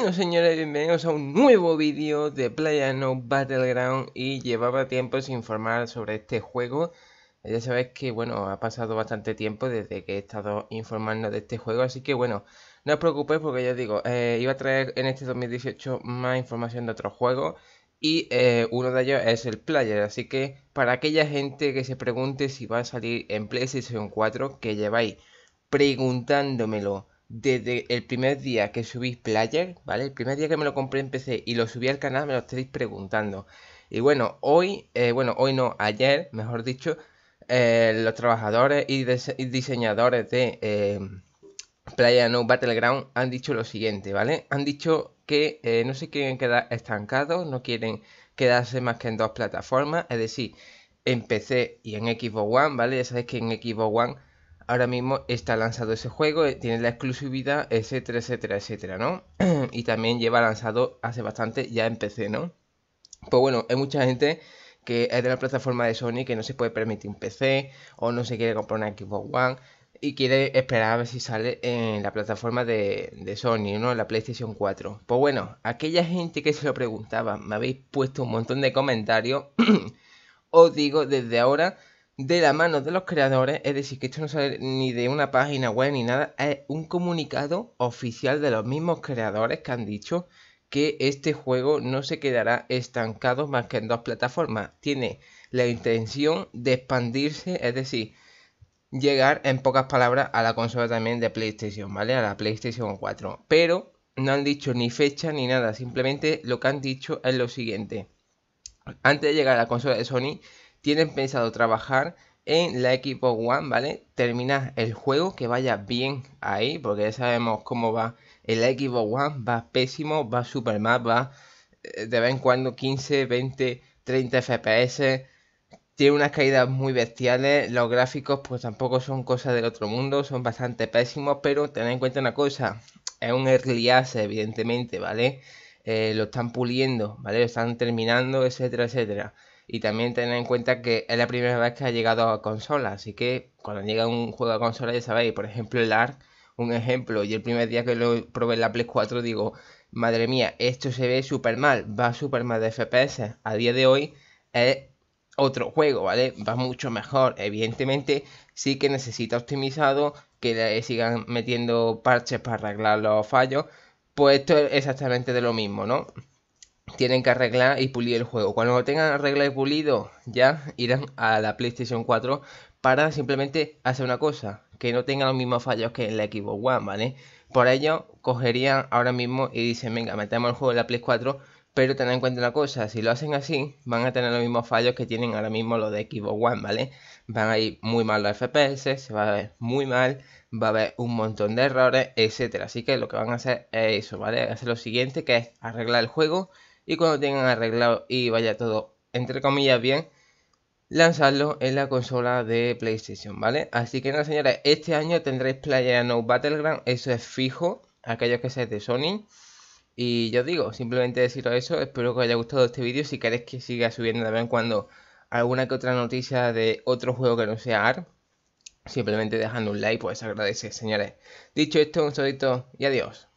Bueno señores, bienvenidos a un nuevo vídeo de PlayerUnknown's Battleground y llevaba tiempo sin informar sobre este juego ya sabéis que bueno, ha pasado bastante tiempo desde que he estado informando de este juego así que bueno, no os preocupéis porque ya digo, eh, iba a traer en este 2018 más información de otros juegos y eh, uno de ellos es el player, así que para aquella gente que se pregunte si va a salir en PlayStation 4 que lleváis preguntándomelo desde el primer día que subí Player, ¿vale? El primer día que me lo compré en PC y lo subí al canal, me lo estáis preguntando. Y bueno, hoy, eh, bueno, hoy no, ayer, mejor dicho, eh, los trabajadores y, diseñadores de eh, No Battleground han dicho lo siguiente, ¿vale? Han dicho que eh, no se quieren quedar estancados, no quieren quedarse más que en dos plataformas, es decir, en PC y en Xbox One, ¿vale? Ya sabéis que en Xbox One ahora mismo está lanzado ese juego, eh, tiene la exclusividad, etcétera, etcétera, etcétera, ¿no? y también lleva lanzado hace bastante, ya en PC, ¿no? Pues bueno, hay mucha gente que es de la plataforma de Sony que no se puede permitir un PC o no se quiere comprar un Xbox One y quiere esperar a ver si sale en la plataforma de, Sony, ¿no? la PlayStation 4. Pues bueno, aquella gente que se lo preguntaba, me habéis puesto un montón de comentarios. Os digo desde ahora de la mano de los creadores, es decir, que esto no sale ni de una página web ni nada, es un comunicado oficial de los mismos creadores que han dicho que este juego no se quedará estancado más que en dos plataformas. Tiene la intención de expandirse, es decir, llegar en pocas palabras a la consola también de PlayStation, ¿vale? A la PlayStation 4. Pero no han dicho ni fecha ni nada, simplemente lo que han dicho es lo siguiente. Antes de llegar a la consola de Sony, tienen pensado trabajar en la equipo One, ¿vale? Terminar el juego, que vaya bien ahí, porque ya sabemos cómo va el equipo One, va pésimo, va super mal, va eh, de vez en cuando 15, 20, 30 FPS, tiene unas caídas muy bestiales, los gráficos pues tampoco son cosas del otro mundo, son bastante pésimos, pero tened en cuenta una cosa, es un early access evidentemente, ¿vale? Eh, lo están puliendo, ¿vale? Lo están terminando, etcétera, etcétera. Y también tener en cuenta que es la primera vez que ha llegado a consola, así que cuando llega un juego a consola ya sabéis, por ejemplo el ARK, un ejemplo, y el primer día que lo probé en la Play 4 digo, madre mía, esto se ve súper mal, va súper mal de FPS, a día de hoy es otro juego, ¿vale? Va mucho mejor, evidentemente sí que necesita optimizado, que sigan metiendo parches para arreglar los fallos, pues esto es exactamente de lo mismo, ¿no? tienen que arreglar y pulir el juego. Cuando lo tengan arreglado y pulido, ya irán a la PlayStation 4 para simplemente hacer una cosa, que no tenga los mismos fallos que en la Xbox One, ¿vale? Por ello, cogerían ahora mismo y dicen, venga, metemos el juego en la Playstation 4, pero tengan en cuenta una cosa, si lo hacen así, van a tener los mismos fallos que tienen ahora mismo los de Xbox One, ¿vale? Van a ir muy mal los FPS, se va a ver muy mal, va a haber un montón de errores, etcétera. Así que lo que van a hacer es eso, ¿vale? Hacer lo siguiente, que es arreglar el juego y cuando tengan arreglado y vaya todo entre comillas bien, lanzarlo en la consola de PlayStation, ¿vale? Así que nada, señores, este año tendréis No Battleground, eso es fijo, aquellos que seáis de Sony. Y yo digo, simplemente deciros eso, espero que os haya gustado este vídeo, si queréis que siga subiendo de vez en cuando alguna que otra noticia de otro juego que no sea AR. simplemente dejando un like, pues agradecer. señores. Dicho esto, un saludito y adiós.